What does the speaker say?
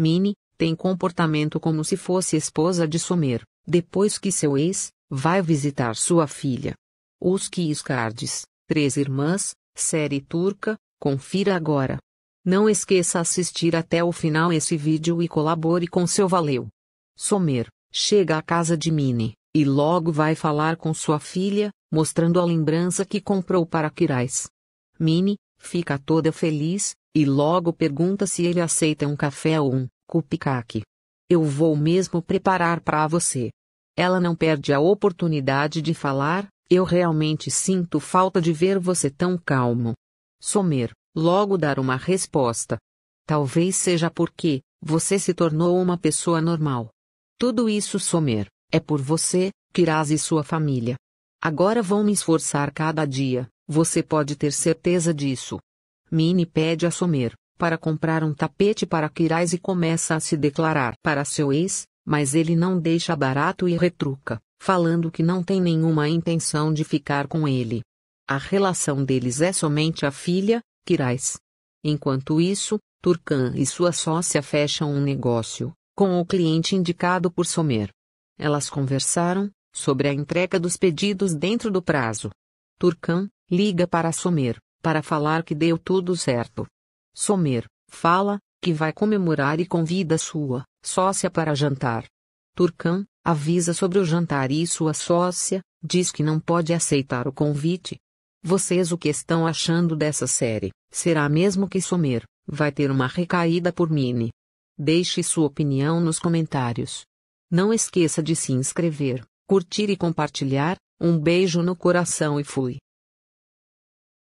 Mini tem comportamento como se fosse esposa de Somer, depois que seu ex, vai visitar sua filha. Os Kiiscardes, Três Irmãs, série turca, confira agora. Não esqueça assistir até o final esse vídeo e colabore com seu valeu. Somer, chega à casa de Mini e logo vai falar com sua filha, mostrando a lembrança que comprou para Kirais. Mini Fica toda feliz, e logo pergunta se ele aceita um café ou um cupcake. Eu vou mesmo preparar para você. Ela não perde a oportunidade de falar, eu realmente sinto falta de ver você tão calmo. Somer, logo dar uma resposta. Talvez seja porque, você se tornou uma pessoa normal. Tudo isso Somer, é por você, Kiraz e sua família. Agora vão me esforçar cada dia, você pode ter certeza disso. Minnie pede a Somer para comprar um tapete para Kirais e começa a se declarar para seu ex, mas ele não deixa barato e retruca, falando que não tem nenhuma intenção de ficar com ele. A relação deles é somente a filha, Kirais. Enquanto isso, Turcan e sua sócia fecham um negócio, com o cliente indicado por Somer. Elas conversaram sobre a entrega dos pedidos dentro do prazo, Turcão, liga para Somer, para falar que deu tudo certo. Somer, fala, que vai comemorar e convida sua sócia para jantar. Turcão, avisa sobre o jantar e sua sócia, diz que não pode aceitar o convite. Vocês o que estão achando dessa série? Será mesmo que Somer vai ter uma recaída por Mini? Deixe sua opinião nos comentários. Não esqueça de se inscrever, curtir e compartilhar, um beijo no coração e fui.